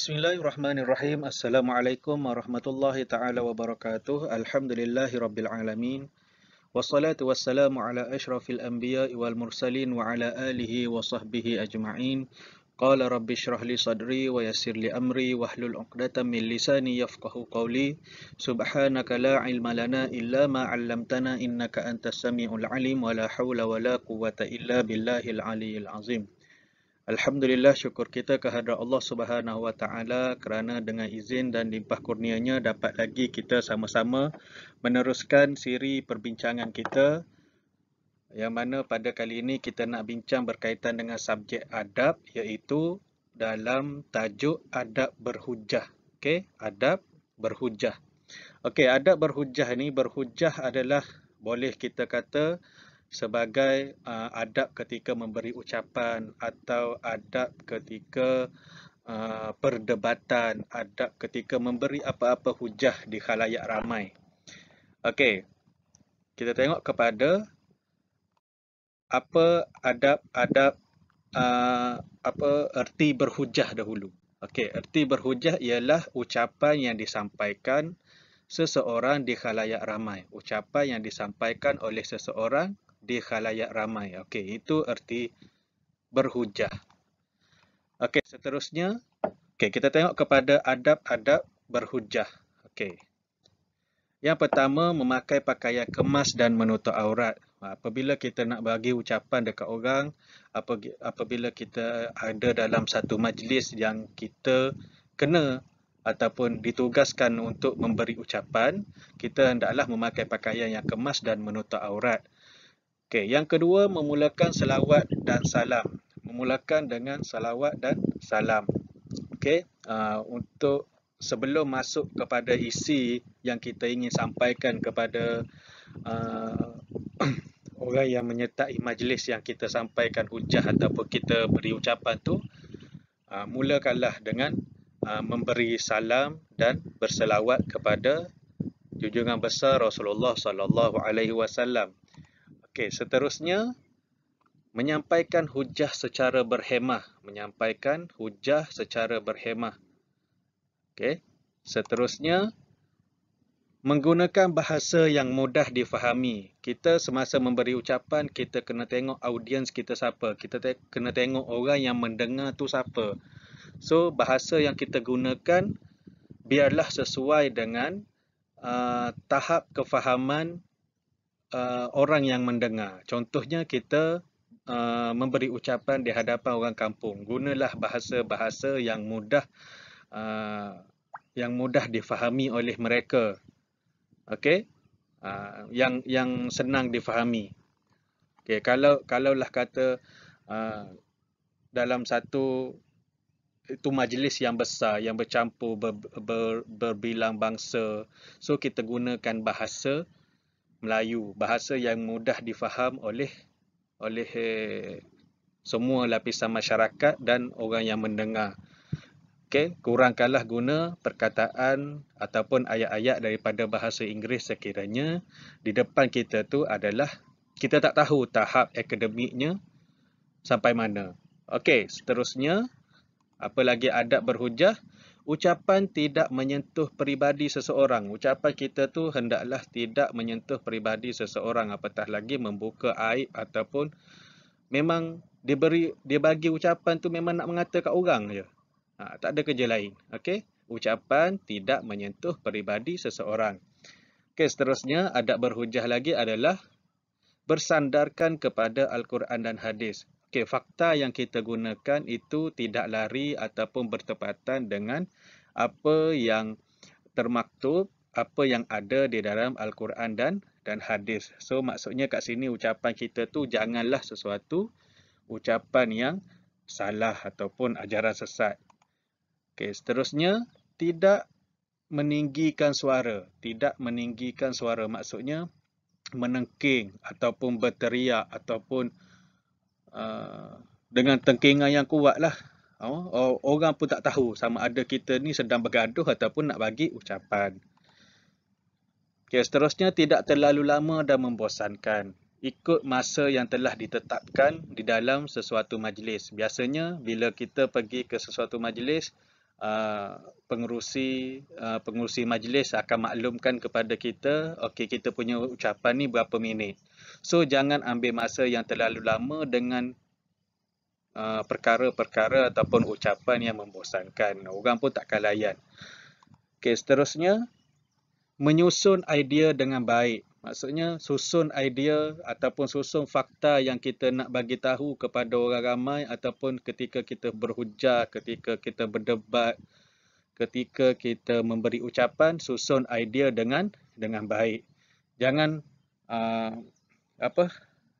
Bismillahirrahmanirrahim. Assalamualaikum warahmatullahi taala wabarakatuh. Alhamdulillahi rabbil alamin. Wassalatu wassalamu ala asyrafil anbiya wal mursalin wa ala alihi wa sahbihi ajma'in. Qala rabbi shrah li sadri wa yassir li amri wa hlul uqdatan min lisani yafqahu qawli. Subhanaka la ilma lana illa ma 'allamtana innaka antas samiul alim wa la hawla wa la quwwata illa billahil aliyyil azim. Alhamdulillah syukur kita kehadrat Allah Subhanahu Wa Taala kerana dengan izin dan limpah kurnianya dapat lagi kita sama-sama meneruskan siri perbincangan kita yang mana pada kali ini kita nak bincang berkaitan dengan subjek adab iaitu dalam tajuk adab berhujah. Okey, adab berhujah. Okey, adab berhujah ni berhujah adalah boleh kita kata sebagai uh, adab ketika memberi ucapan atau adab ketika uh, perdebatan, adab ketika memberi apa-apa hujah di khalayak ramai. Okey, kita tengok kepada apa adab-adab, uh, apa erti berhujah dahulu. Okey, erti berhujah ialah ucapan yang disampaikan seseorang di khalayak ramai. Ucapan yang disampaikan oleh seseorang di khalayak ramai. Okey, itu erti berhujah. Okey, seterusnya. Okey, kita tengok kepada adab-adab berhujah. Okey. Yang pertama, memakai pakaian kemas dan menutup aurat. Apabila kita nak bagi ucapan dekat orang, apabila kita ada dalam satu majlis yang kita kena ataupun ditugaskan untuk memberi ucapan, kita hendaklah memakai pakaian yang kemas dan menutup aurat. Okey, yang kedua memulakan selawat dan salam. Memulakan dengan selawat dan salam. Okey, uh, untuk sebelum masuk kepada isi yang kita ingin sampaikan kepada uh, orang yang menyertai majlis yang kita sampaikan hujah ataupun kita beri ucapan tu, uh, mulakanlah dengan uh, memberi salam dan berselawat kepada junjungan besar Rasulullah sallallahu alaihi wasallam. Okey, seterusnya menyampaikan hujah secara berhemah, menyampaikan hujah secara berhemah. Okey, seterusnya menggunakan bahasa yang mudah difahami. Kita semasa memberi ucapan, kita kena tengok audiens kita siapa. Kita te kena tengok orang yang mendengar tu siapa. So, bahasa yang kita gunakan biarlah sesuai dengan uh, tahap kefahaman uh, orang yang mendengar. Contohnya kita uh, memberi ucapan di hadapan orang kampung. Gunalah bahasa-bahasa yang mudah uh, yang mudah difahami oleh mereka. Okey? Uh, yang yang senang difahami. Okey, kalau kalaulah kata uh, dalam satu itu majlis yang besar yang bercampur ber, ber, berbilang bangsa so kita gunakan bahasa Melayu, bahasa yang mudah difaham oleh oleh eh, semua lapisan masyarakat dan orang yang mendengar. Okey, kurangkanlah guna perkataan ataupun ayat-ayat daripada bahasa Inggeris sekiranya di depan kita tu adalah kita tak tahu tahap akademiknya sampai mana. Okey, seterusnya apa lagi adab berhujah? ucapan tidak menyentuh peribadi seseorang. Ucapan kita tu hendaklah tidak menyentuh peribadi seseorang apatah lagi membuka aib ataupun memang dia beri dia bagi ucapan tu memang nak mengata kat orang je. Ha, tak ada kerja lain. Okey. Ucapan tidak menyentuh peribadi seseorang. Okey, seterusnya adab berhujah lagi adalah bersandarkan kepada Al-Quran dan Hadis. Okey, fakta yang kita gunakan itu tidak lari ataupun bertepatan dengan apa yang termaktub, apa yang ada di dalam Al-Quran dan dan hadis. So maksudnya kat sini ucapan kita tu janganlah sesuatu ucapan yang salah ataupun ajaran sesat. Okey, seterusnya tidak meninggikan suara, tidak meninggikan suara maksudnya menengking ataupun berteriak ataupun Ah, dengan tengkingan yang kuat lah. Oh, orang pun tak tahu sama ada kita ni sedang bergaduh ataupun nak bagi ucapan. Okay, seterusnya, tidak terlalu lama dan membosankan. Ikut masa yang telah ditetapkan di dalam sesuatu majlis. Biasanya, bila kita pergi ke sesuatu majlis, uh, pengerusi uh, pengerusi majlis akan maklumkan kepada kita okey kita punya ucapan ni berapa minit so jangan ambil masa yang terlalu lama dengan uh, perkara-perkara uh, ataupun ucapan yang membosankan orang pun tak layan okey seterusnya menyusun idea dengan baik Maksudnya susun idea ataupun susun fakta yang kita nak bagi tahu kepada orang ramai ataupun ketika kita berhujah, ketika kita berdebat, ketika kita memberi ucapan, susun idea dengan dengan baik. Jangan uh, apa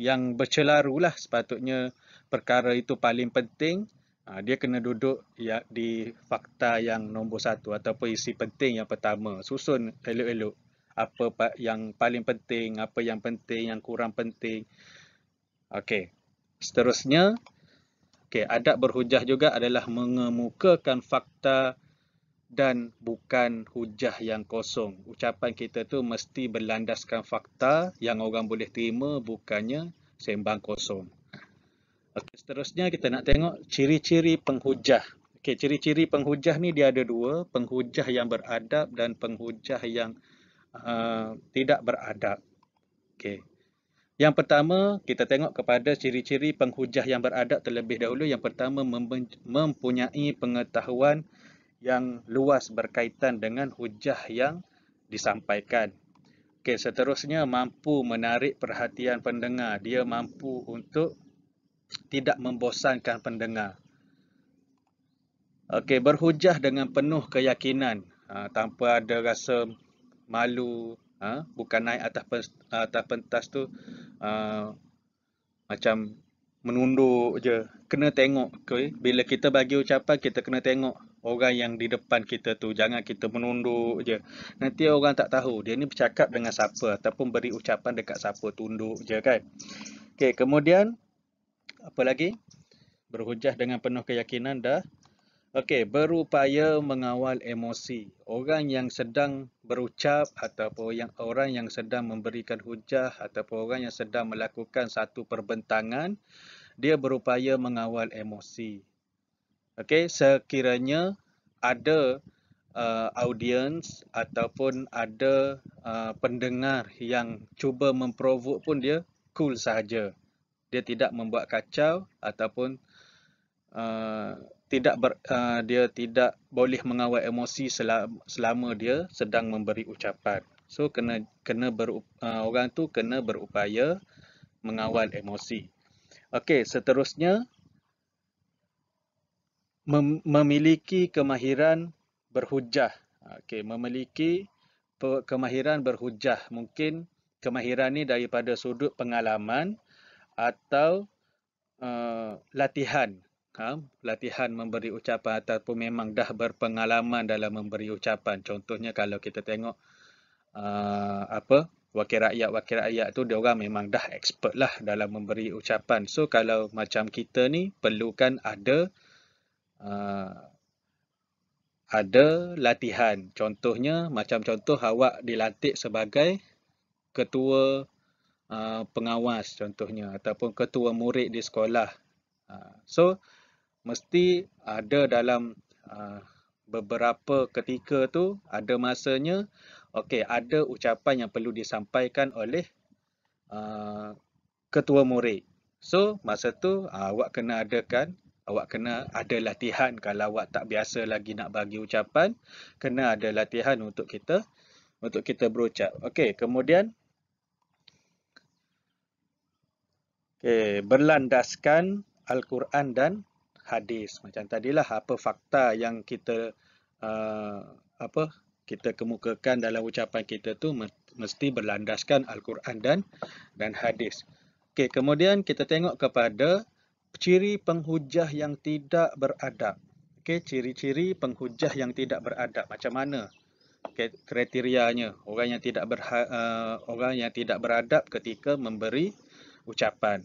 yang bercelaru lah sepatutnya perkara itu paling penting. Ah, dia kena duduk ya, di fakta yang nombor satu ataupun isi penting yang pertama. Susun elok-elok apa yang paling penting, apa yang penting, yang kurang penting. Okey. Seterusnya, okey, adab berhujah juga adalah mengemukakan fakta dan bukan hujah yang kosong. Ucapan kita tu mesti berlandaskan fakta yang orang boleh terima bukannya sembang kosong. Okey, seterusnya kita nak tengok ciri-ciri penghujah. Okey, ciri-ciri penghujah ni dia ada dua, penghujah yang beradab dan penghujah yang Eh, tidak beradab. Okey. Yang pertama, kita tengok kepada ciri-ciri penghujah yang beradab terlebih dahulu. Yang pertama, mempunyai pengetahuan yang luas berkaitan dengan hujah yang disampaikan. Okay, seterusnya mampu menarik perhatian pendengar. Dia mampu untuk tidak membosankan pendengar. Okay, berhujah dengan penuh keyakinan. Ha, tanpa ada rasa malu ha? bukan naik atas atas pentas tu uh, macam menunduk je kena tengok okay? bila kita bagi ucapan kita kena tengok orang yang di depan kita tu jangan kita menunduk je nanti orang tak tahu dia ni bercakap dengan siapa ataupun beri ucapan dekat siapa tunduk je kan okey kemudian apa lagi berhujah dengan penuh keyakinan dah Okey, berupaya mengawal emosi. Orang yang sedang berucap ataupun yang orang yang sedang memberikan hujah ataupun orang yang sedang melakukan satu perbentangan, dia berupaya mengawal emosi. Okey, sekiranya ada uh, audiens ataupun ada uh, pendengar yang cuba memprovok pun dia cool saja. Dia tidak membuat kacau ataupun uh, tidak ber, uh, dia tidak boleh mengawal emosi selama, selama dia sedang memberi ucapan. So kena kena ber, uh, orang tu kena berupaya mengawal emosi. Okey, seterusnya mem, memiliki kemahiran berhujah. Okey, memiliki kemahiran berhujah. Mungkin kemahiran ni daripada sudut pengalaman atau uh, latihan ha, latihan memberi ucapan ataupun memang dah berpengalaman dalam memberi ucapan. Contohnya kalau kita tengok uh, apa wakil rakyat-wakil rakyat tu dia orang memang dah expert lah dalam memberi ucapan. So kalau macam kita ni perlukan ada uh, ada latihan. Contohnya macam contoh awak dilantik sebagai ketua uh, pengawas contohnya ataupun ketua murid di sekolah. Uh, so mesti ada dalam uh, beberapa ketika tu ada masanya okey ada ucapan yang perlu disampaikan oleh uh, ketua murid so masa tu uh, awak kena adakan awak kena ada latihan kalau awak tak biasa lagi nak bagi ucapan kena ada latihan untuk kita untuk kita berucap okey kemudian okey berlandaskan al-Quran dan hadis macam tadilah apa fakta yang kita uh, apa kita kemukakan dalam ucapan kita tu mesti berlandaskan al-Quran dan dan hadis. Okey, kemudian kita tengok kepada ciri penghujah yang tidak beradab. Okey, ciri-ciri penghujah yang tidak beradab macam mana? Okey, kriterianya orang yang tidak ber uh, orang yang tidak beradab ketika memberi ucapan.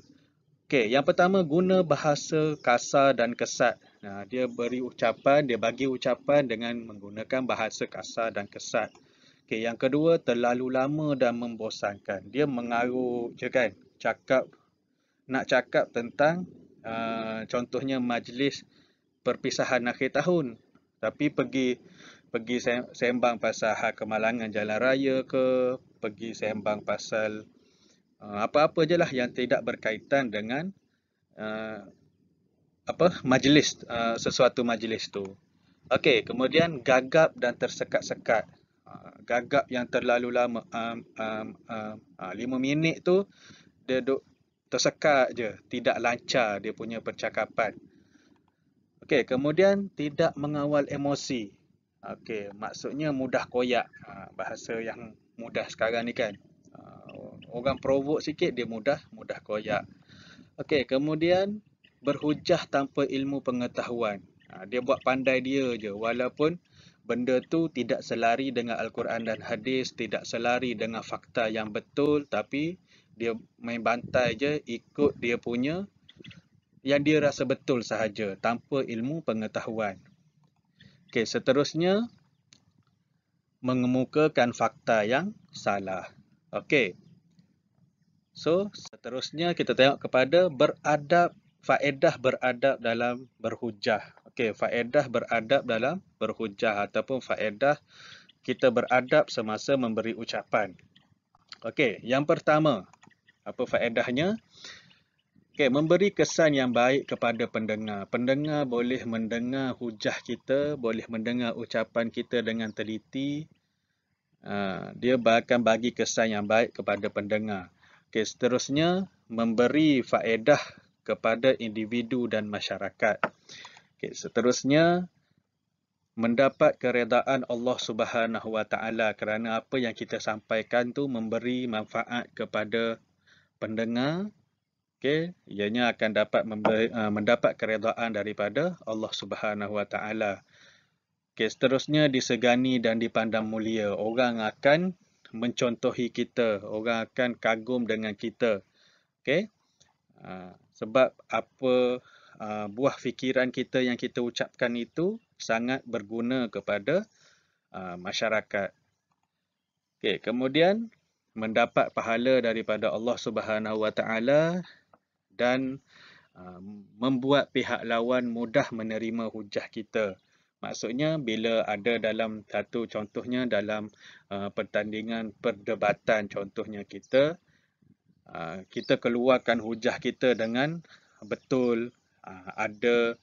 Okey, yang pertama guna bahasa kasar dan kesat. Nah, dia beri ucapan, dia bagi ucapan dengan menggunakan bahasa kasar dan kesat. Okey, yang kedua terlalu lama dan membosankan. Dia mengaruh je kan, cakap nak cakap tentang uh, contohnya majlis perpisahan akhir tahun tapi pergi pergi sembang pasal hak kemalangan jalan raya ke, pergi sembang pasal Ah, apa-apa je lah yang tidak berkaitan dengan uh, apa majlis uh, sesuatu majlis tu. Okey, kemudian gagap dan tersekat-sekat. Uh, gagap yang terlalu lama um, um, um, uh, lima minit tu dia duk tersekat je, tidak lancar dia punya percakapan. Okey, kemudian tidak mengawal emosi. Okey, maksudnya mudah koyak. Uh, bahasa yang mudah sekarang ni kan orang provoke sikit dia mudah mudah koyak. Okey, kemudian berhujah tanpa ilmu pengetahuan. Ha, dia buat pandai dia je walaupun benda tu tidak selari dengan al-Quran dan hadis, tidak selari dengan fakta yang betul tapi dia main bantai je ikut dia punya yang dia rasa betul sahaja tanpa ilmu pengetahuan. Okey, seterusnya mengemukakan fakta yang salah. Okey. So, seterusnya kita tengok kepada beradab, faedah beradab dalam berhujah. Okey, faedah beradab dalam berhujah ataupun faedah kita beradab semasa memberi ucapan. Okey, yang pertama, apa faedahnya? Okey, memberi kesan yang baik kepada pendengar. Pendengar boleh mendengar hujah kita, boleh mendengar ucapan kita dengan teliti. Ah, dia akan bagi kesan yang baik kepada pendengar. Okey, seterusnya memberi faedah kepada individu dan masyarakat. Okey, seterusnya mendapat keredaan Allah Subhanahu Wa Taala kerana apa yang kita sampaikan tu memberi manfaat kepada pendengar. Okey, ianya akan dapat memberi, uh, mendapat keredaan daripada Allah Subhanahu Wa Taala. Okey, seterusnya disegani dan dipandang mulia. Orang akan mencontohi kita. Orang akan kagum dengan kita. Okay? Ah, sebab apa ah, buah fikiran kita yang kita ucapkan itu sangat berguna kepada ah, masyarakat. Okay, kemudian mendapat pahala daripada Allah Subhanahu Wa Taala dan uh, membuat pihak lawan mudah menerima hujah kita. Maksudnya bila ada dalam satu contohnya dalam uh, pertandingan perdebatan contohnya kita uh, kita keluarkan hujah kita dengan betul uh, ada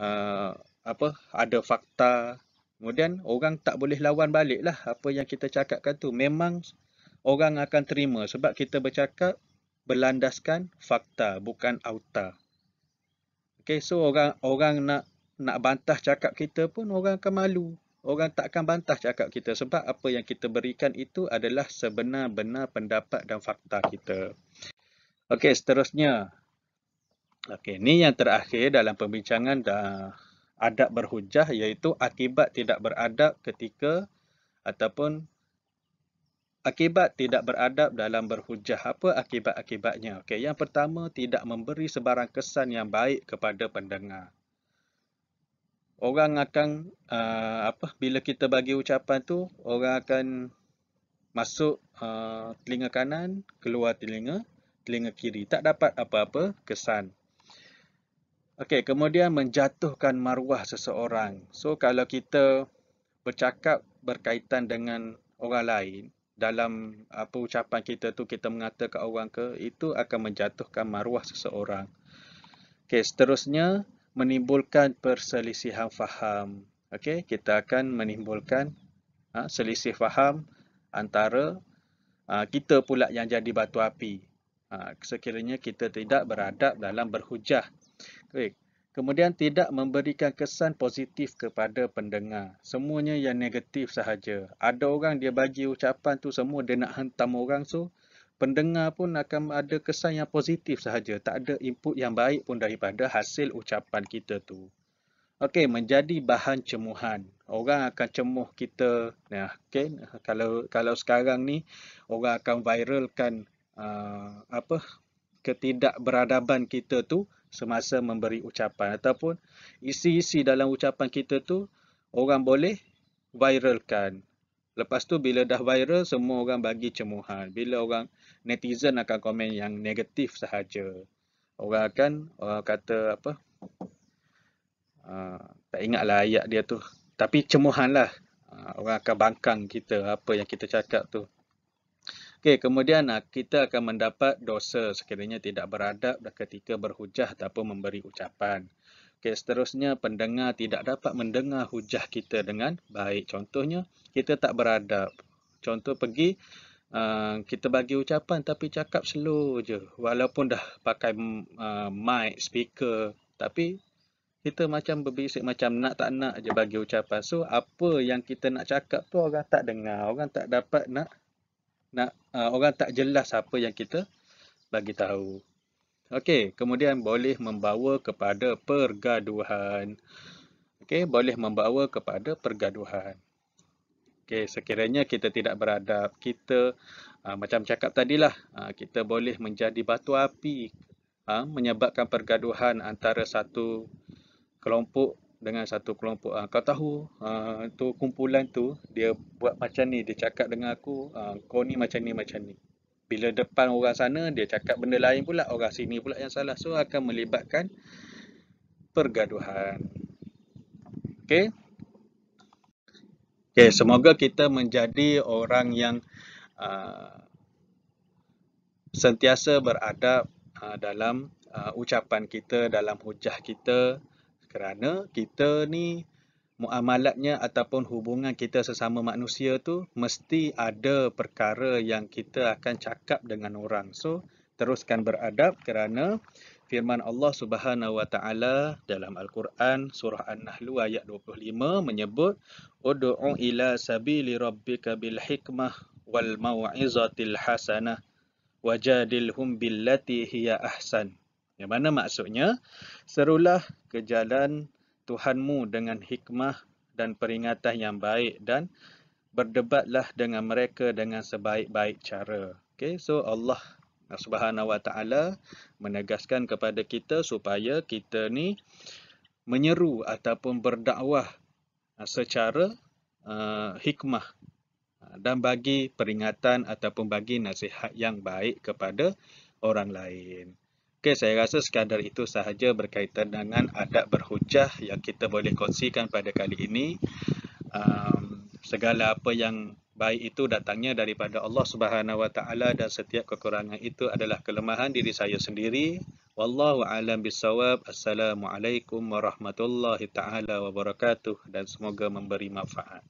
uh, apa ada fakta kemudian orang tak boleh lawan balik lah apa yang kita cakapkan tu memang orang akan terima sebab kita bercakap berlandaskan fakta bukan auta. Okay, so orang orang nak nak bantah cakap kita pun orang akan malu. Orang takkan bantah cakap kita sebab apa yang kita berikan itu adalah sebenar-benar pendapat dan fakta kita. Okey, seterusnya. Okey, ni yang terakhir dalam pembincangan adab berhujah iaitu akibat tidak beradab ketika ataupun akibat tidak beradab dalam berhujah. Apa akibat-akibatnya? Okey, yang pertama tidak memberi sebarang kesan yang baik kepada pendengar orang akan uh, apa bila kita bagi ucapan tu orang akan masuk uh, telinga kanan keluar telinga telinga kiri tak dapat apa-apa kesan okey kemudian menjatuhkan maruah seseorang so kalau kita bercakap berkaitan dengan orang lain dalam apa ucapan kita tu kita mengatakan orang ke itu akan menjatuhkan maruah seseorang okey seterusnya menimbulkan perselisihan faham. Okey, kita akan menimbulkan ha, selisih faham antara ha, kita pula yang jadi batu api. Ha, sekiranya kita tidak beradab dalam berhujah. Okay. Kemudian tidak memberikan kesan positif kepada pendengar. Semuanya yang negatif sahaja. Ada orang dia bagi ucapan tu semua dia nak hentam orang tu. So, pendengar pun akan ada kesan yang positif sahaja. Tak ada input yang baik pun daripada hasil ucapan kita tu. Okey, menjadi bahan cemuhan. Orang akan cemuh kita. Nah, okay. kalau kalau sekarang ni orang akan viralkan uh, apa ketidakberadaban kita tu semasa memberi ucapan ataupun isi-isi dalam ucapan kita tu orang boleh viralkan Lepas tu bila dah viral semua orang bagi cemuhan. Bila orang netizen akan komen yang negatif sahaja. Orang akan uh, kata apa? Uh, tak lah ayat dia tu. Tapi cemuhanlah. Uh, ah, orang akan bangkang kita apa yang kita cakap tu. okay kemudian uh, kita akan mendapat dosa sekiranya tidak beradab ketika berhujah ataupun memberi ucapan. Okay, seterusnya, pendengar tidak dapat mendengar hujah kita dengan baik. Contohnya, kita tak beradab. Contoh pergi, uh, kita bagi ucapan tapi cakap slow je. Walaupun dah pakai uh, mic, speaker, tapi kita macam berbisik macam nak tak nak je bagi ucapan. So, apa yang kita nak cakap tu orang tak dengar. Orang tak dapat nak, nak uh, orang tak jelas apa yang kita bagi tahu. Okey, kemudian boleh membawa kepada pergaduhan. Okey, boleh membawa kepada pergaduhan. Okey, sekiranya kita tidak beradab, kita aa, ah, macam cakap tadilah, aa, ah, kita boleh menjadi batu api aa, ah, menyebabkan pergaduhan antara satu kelompok dengan satu kelompok. Aa, kau tahu, aa, tu kumpulan tu dia buat macam ni, dia cakap dengan aku, aa, kau ni macam ni, macam ni bila depan orang sana dia cakap benda lain pula orang sini pula yang salah so akan melibatkan pergaduhan Okay? Okay, semoga kita menjadi orang yang uh, sentiasa beradab uh, dalam uh, ucapan kita dalam hujah kita kerana kita ni muamalatnya ataupun hubungan kita sesama manusia tu mesti ada perkara yang kita akan cakap dengan orang. So, teruskan beradab kerana firman Allah Subhanahu Wa Taala dalam Al-Quran surah An-Nahl ayat 25 menyebut ud'u ila sabili rabbika bil hikmah wal mau'izatil hasanah wajadilhum billati hiya ahsan. Yang mana maksudnya serulah ke jalan Tuhanmu dengan hikmah dan peringatan yang baik dan berdebatlah dengan mereka dengan sebaik-baik cara. Okay, so Allah Subhanahu Wa Taala menegaskan kepada kita supaya kita ni menyeru ataupun berdakwah uh, secara uh, hikmah uh, dan bagi peringatan ataupun bagi nasihat yang baik kepada orang lain. Okay, saya rasa sekadar itu sahaja berkaitan dengan adab berhujah yang kita boleh kongsikan pada kali ini. Um, segala apa yang baik itu datangnya daripada Allah Subhanahu Wa Taala dan setiap kekurangan itu adalah kelemahan diri saya sendiri. Wallahu a'lam bisawab. Assalamualaikum warahmatullahi taala wabarakatuh dan semoga memberi manfaat.